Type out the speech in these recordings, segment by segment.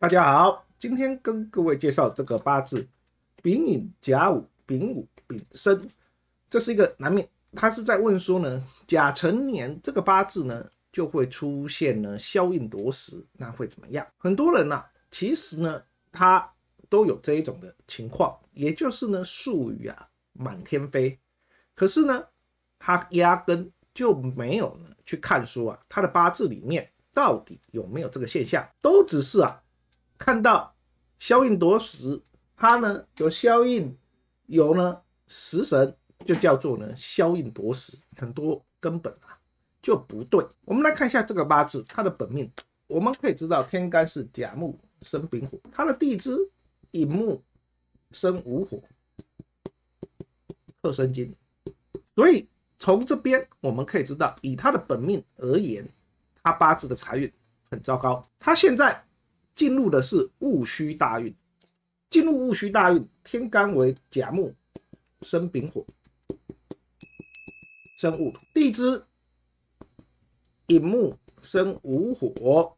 大家好，今天跟各位介绍这个八字，丙寅、甲午、丙午、丙申，这是一个难命，他是在问说呢，甲辰年这个八字呢就会出现呢消印夺食，那会怎么样？很多人啊，其实呢他都有这一种的情况，也就是呢术语啊满天飞，可是呢他压根就没有呢去看书啊，他的八字里面到底有没有这个现象，都只是啊。看到消印夺食，它呢有消印，有呢食神，就叫做呢消印夺食，很多根本啊就不对。我们来看一下这个八字，它的本命，我们可以知道天干是甲木生丙火，它的地支乙木生午火，克生金，所以从这边我们可以知道，以他的本命而言，他八字的财运很糟糕，他现在。进入的是戊戌大运，进入戊戌大运，天干为甲木，生丙火，生戊土；地支寅木生午火，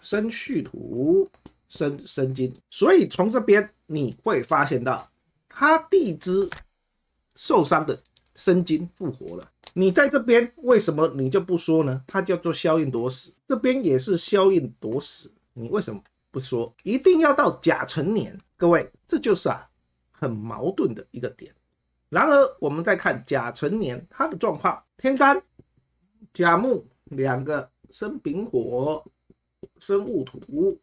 生戌土，生申金。所以从这边你会发现到，他地支受伤的申金复活了。你在这边为什么你就不说呢？它叫做消印夺食，这边也是消印夺食。你为什么不说一定要到甲辰年？各位，这就是啊很矛盾的一个点。然而，我们再看甲辰年它的状况：天干甲木两个生丙火，生戊土。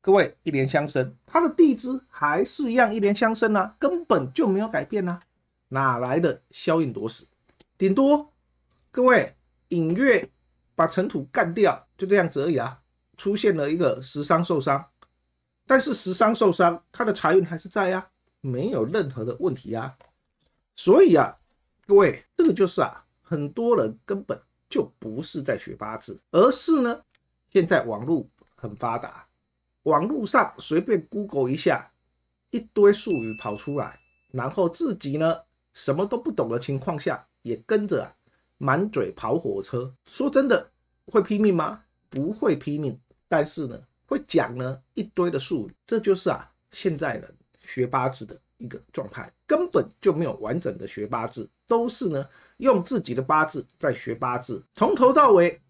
各位一连相生，它的地支还是一样一连相生啊，根本就没有改变啊，哪来的消运夺死？顶多各位引月把尘土干掉，就这样子而已啊。出现了一个十伤受伤，但是十伤受伤，他的财运还是在呀，没有任何的问题啊。所以啊，各位，这个就是啊，很多人根本就不是在学八字，而是呢，现在网络很发达，网络上随便 Google 一下，一堆术语跑出来，然后自己呢什么都不懂的情况下，也跟着啊满嘴跑火车。说真的，会拼命吗？不会拼命。但是呢，会讲呢一堆的术语，这就是啊现在人学八字的一个状态，根本就没有完整的学八字，都是呢用自己的八字在学八字，从头到尾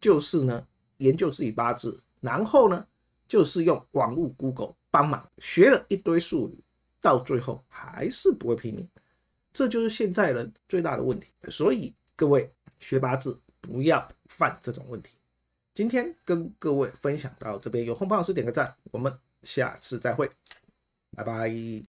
就是呢研究自己八字，然后呢就是用网络、Google 帮忙学了一堆术语，到最后还是不会拼命，这就是现在人最大的问题。所以各位学八字不要犯这种问题。今天跟各位分享到这边，有空帮老师点个赞，我们下次再会，拜拜。